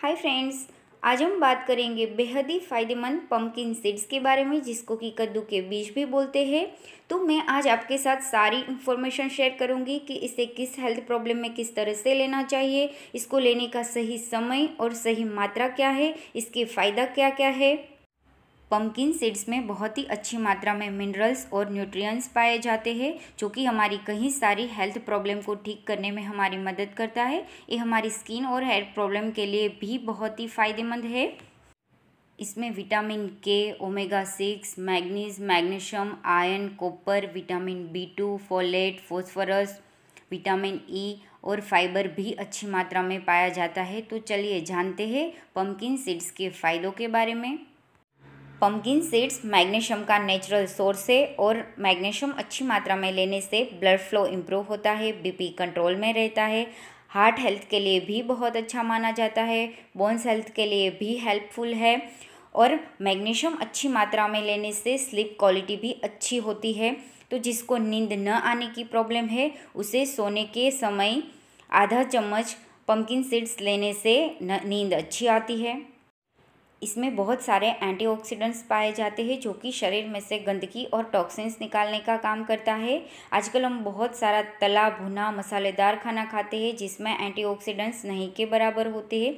hi friends आज हम बात करेंगे बेहद ही फ़ायदेमंद पम्पकिन सीड्स के बारे में जिसको कि कद्दू के बीज भी बोलते हैं तो मैं आज आपके साथ सारी इन्फॉर्मेशन शेयर करूंगी कि इसे किस हेल्थ प्रॉब्लम में किस तरह से लेना चाहिए इसको लेने का सही समय और सही मात्रा क्या है इसके फ़ायदा क्या क्या है पम्पकिन सीड्स में बहुत ही अच्छी मात्रा में मिनरल्स और न्यूट्रिएंट्स पाए जाते हैं जो कि हमारी कहीं सारी हेल्थ प्रॉब्लम को ठीक करने में हमारी मदद करता है ये हमारी स्किन और हेयर प्रॉब्लम के लिए भी बहुत ही फ़ायदेमंद है इसमें vitamin K omega six manganese magnesium iron copper vitamin B two folate phosphorus vitamin E e और फाइबर भी अच्छी मात्रा में पाया जाता है तो चलिए जानते हैं पम्पकिन सीड्स के फ़ायदों के बारे में पम्पकिन सीड्स मैग्नीशियम का नेचुरल सोर्स है और मैग्नीशियम अच्छी मात्रा में लेने से ब्लड फ्लो इम्प्रूव होता है बीपी कंट्रोल में रहता है हार्ट हेल्थ के लिए भी बहुत अच्छा माना जाता है बोन्स हेल्थ के लिए भी हेल्पफुल है और मैग्नीशियम अच्छी मात्रा में लेने से स्लीप क्वालिटी भी अच्छी होती है तो जिसको नींद न आने की प्रॉब्लम है उसे सोने के समय आधा चम्मच पम्पकिन सीड्स लेने से नींद अच्छी आती है इसमें बहुत सारे एंटीऑक्सीडेंट्स पाए जाते हैं जो कि शरीर में से गंदगी और टॉक्सिन्स निकालने का काम करता है आजकल हम बहुत सारा तला भुना मसालेदार खाना खाते हैं जिसमें एंटीऑक्सीडेंट्स नहीं के बराबर होते हैं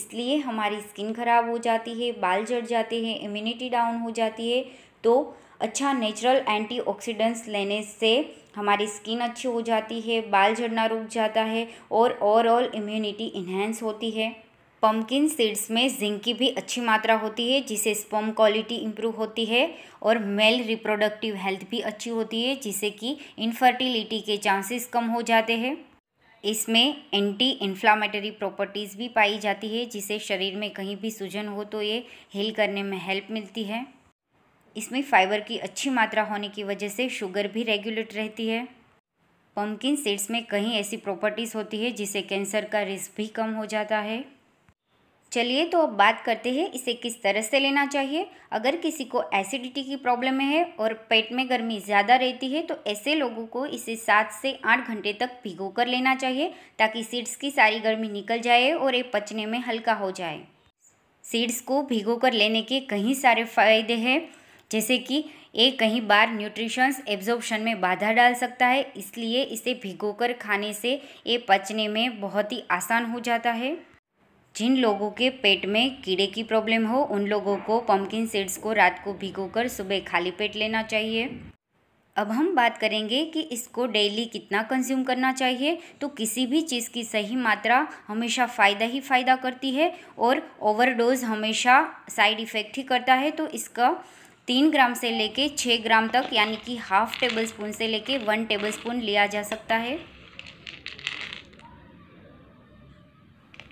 इसलिए हमारी स्किन खराब हो जाती है बाल झड़ जाते हैं इम्यूनिटी डाउन हो जाती है तो अच्छा नेचुरल एंटीऑक्सीडेंट्स लेने से हमारी स्किन अच्छी हो जाती है बाल झड़ना रुक जाता है और ओवरऑल इम्यूनिटी इन्हेंस होती है पम्पकिन सीड्स में जिंक की भी अच्छी मात्रा होती है जिससे स्पम क्वालिटी इम्प्रूव होती है और मेल रिप्रोडक्टिव हेल्थ भी अच्छी होती है जिससे कि इनफर्टिलिटी के चांसेस कम हो जाते हैं इसमें एंटी इन्फ्लामेटरी प्रॉपर्टीज़ भी पाई जाती है जिसे शरीर में कहीं भी सूजन हो तो ये हील करने में हेल्प मिलती है इसमें फाइबर की अच्छी मात्रा होने की वजह से शुगर भी रेगुलेट रहती है पम्पकिन सीड्स में कहीं ऐसी प्रॉपर्टीज़ होती है जिससे कैंसर का रिस्क भी कम हो जाता है चलिए तो अब बात करते हैं इसे किस तरह से लेना चाहिए अगर किसी को एसिडिटी की प्रॉब्लम है और पेट में गर्मी ज़्यादा रहती है तो ऐसे लोगों को इसे सात से आठ घंटे तक भिगो कर लेना चाहिए ताकि सीड्स की सारी गर्मी निकल जाए और ये पचने में हल्का हो जाए सीड्स को भिगो कर लेने के कई सारे फायदे हैं जैसे कि ये कहीं बार न्यूट्रिशंस एब्जॉर्बशन में बाधा डाल सकता है इसलिए इसे भिगोकर खाने से ये पचने में बहुत ही आसान हो जाता है जिन लोगों के पेट में कीड़े की प्रॉब्लम हो उन लोगों को पम्पकिन सीड्स को रात को भिगोकर सुबह खाली पेट लेना चाहिए अब हम बात करेंगे कि इसको डेली कितना कंज्यूम करना चाहिए तो किसी भी चीज़ की सही मात्रा हमेशा फ़ायदा ही फ़ायदा करती है और ओवरडोज हमेशा साइड इफ़ेक्ट ही करता है तो इसका तीन ग्राम से लेके छः ग्राम तक यानी कि हाफ टेबल स्पून से लेके वन टेबल स्पून लिया जा सकता है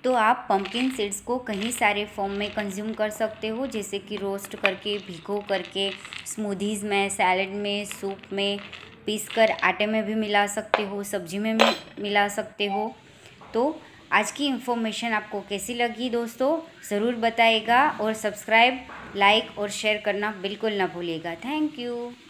तो आप पम्पकिन सीड्स को कहीं सारे फॉर्म में कंज्यूम कर सकते हो जैसे कि रोस्ट करके भिगो करके स्मूदीज़ में सैलड में सूप में पीस कर आटे में भी मिला सकते हो सब्जी में भी मिला सकते हो तो आज की इन्फॉर्मेशन आपको कैसी लगी दोस्तों ज़रूर बताएगा और सब्सक्राइब लाइक और शेयर करना बिल्कुल ना भूलेगा थैंक यू